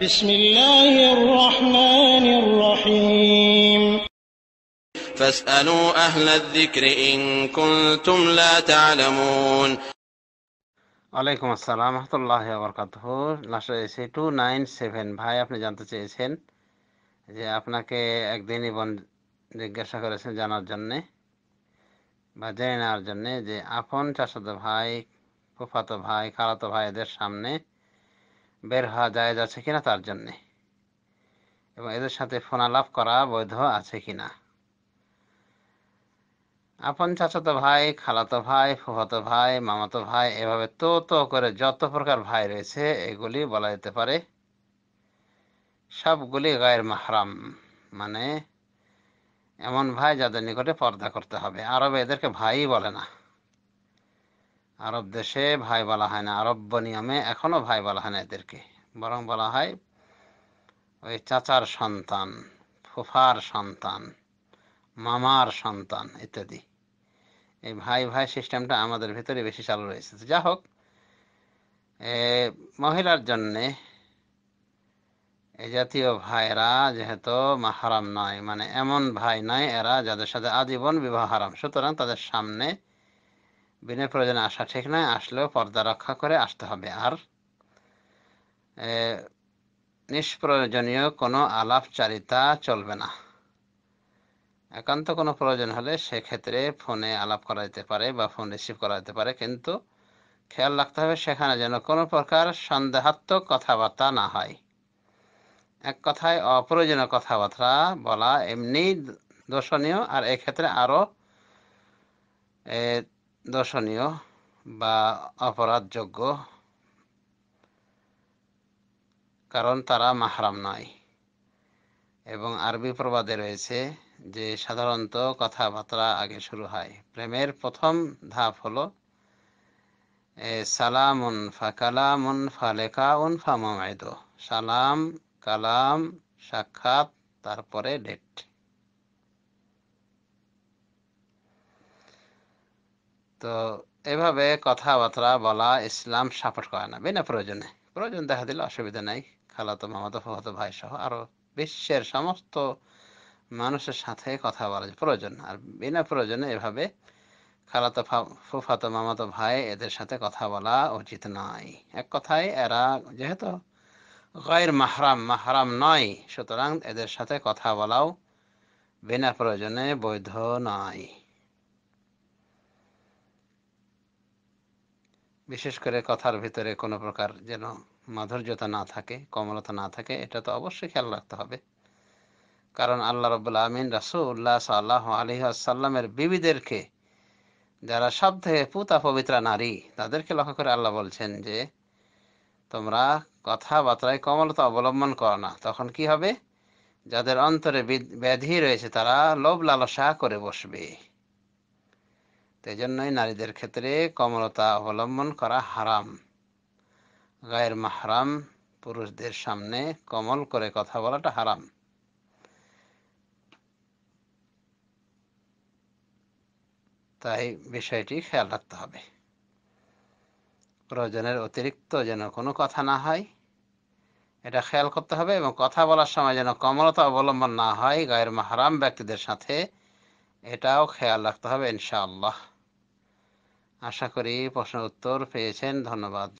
بسم الله الرحمن الرحيم فاسألوا أهل الذكر إن كنتم لا تعلمون two nine seven ভাই আপনি জানতে চেয়েছেন যে আপনাকে একদিন ইবন জিজ্ঞাসা করেছেন জানার জন্যে বা জেনে নেওয়ার জন্যে যে আপন চাষাতো ভাই ফুফাতো ভাই খালাতো ভাইদের সামনে বের হওয়া জায়েজ আছে কিনা তার জন্যে এবং এদের সাথে ফোনালাপ করা বৈধ আছে কিনা আপন চাচাতো ভাই খালাতো ভাই ফুফাতো ভাই মামাতো ভাই এভাবে তো তো করে যত প্রকার ভাই রয়েছে এগুলি বলা যেতে পারে সবগুলি গায়ের মাহরাম মানে এমন ভাই যাদের নিকটে পর্দা করতে হবে আরবে এদেরকে ভাই বলে না আরব দেশে ভাই বলা হয় না আরব নিয়মে এখনও ভাই বলা হয় না এদেরকে বরং বলা হয় ওই চাচার সন্তান ফুফার সন্তান মামার সন্তান ইত্যাদি এই ভাই ভাই সিস্টেমটা আমাদের ভেতরে বেশি চালু রয়েছে যা হোক মহিলার জন্যে এ জাতীয় ভাইরা যেহেতু মাহারাম নয় মানে এমন ভাই নাই এরা যাদের সাথে আজীবন বিবাহ হারাম সুতরাং তাদের সামনে বিনা প্রয়োজনে আসা ঠিক নয় আসলেও পর্দা রক্ষা করে আসতে হবে আর নিষ্প্রয়োজনীয় কোনো আলাপচারিতা চলবে না একান্ত কোনো প্রয়োজন হলে সেক্ষেত্রে ফোনে আলাপ করা যেতে পারে বা ফোন রিসিভ করা যেতে পারে কিন্তু খেয়াল রাখতে হবে সেখানে যেন কোনো প্রকার সন্দেহাত্মক কথাবার্তা না হয় এক কথায় অপ্রয়োজনীয় কথাবার্তা বলা এমনি দর্শনীয় আর এক্ষেত্রে আরও দর্শনীয় বা অপরাধযোগ্য কারণ তারা মাহরাম নয় এবং আরবি প্রবাদে রয়েছে যে সাধারণত কথাবার্তা আগে শুরু হয় প্রেমের প্রথম ধাপ হলো উন ফা উন ফা লেখা উন ফা সালাম কালাম সাক্ষাৎ তারপরে ডেট তো এভাবে কথাবার্তা বলা ইসলাম সাপোর্ট করে না বিনা প্রয়োজনে প্রয়োজন দেখা দিলে অসুবিধা নাই খালাতো মামাতো ফুফাতো ভাই সহ আরও বিশ্বের সমস্ত মানুষের সাথে কথা বলা প্রয়োজন আর বিনা প্রয়োজনে এভাবে খালাতো ফুফাতো মামাতো ভাই এদের সাথে কথা বলা উচিত নয় এক কথায় এরা যেহেতু গায়ের মাহরাম মাহরাম নয় সুতরাং এদের সাথে কথা বলাও বিনা প্রয়োজনে বৈধ নয় বিশেষ করে কথার ভিতরে কোনো প্রকার যেন মাধুর্যতা না থাকে কমলতা না থাকে এটা তো অবশ্যই খেয়াল রাখতে হবে কারণ আল্লাহ রবুল্লা আমিন রাসুল্লাহ সাল্লাহ আলহি আসাল্লামের বিবিদেরকে যারা সব থেকে পুতা পবিত্রা নারী তাদেরকে লক্ষ্য করে আল্লাহ বলছেন যে তোমরা কথাবার্তায় কমলতা অবলম্বন করো না তখন কি হবে যাদের অন্তরে ব্যাধি রয়েছে তারা লোভ লালসা করে বসবে তাই জন্যই নারীদের ক্ষেত্রে কমলতা অবলম্বন করা হারাম গায়ের মাহারাম পুরুষদের সামনে কমল করে কথা বলাটা হারাম তাই বিষয়টি খেয়াল রাখতে হবে প্রয়োজনের অতিরিক্ত যেন কোনো কথা না হয় এটা খেয়াল করতে হবে এবং কথা বলার সময় যেন কমলতা অবলম্বন না হয় গায়ের মাহারাম ব্যক্তিদের সাথে এটাও খেয়াল রাখতে হবে ইনশাআল্লাহ আশা করি প্রশ্নের উত্তর পেয়েছেন ধন্যবাদ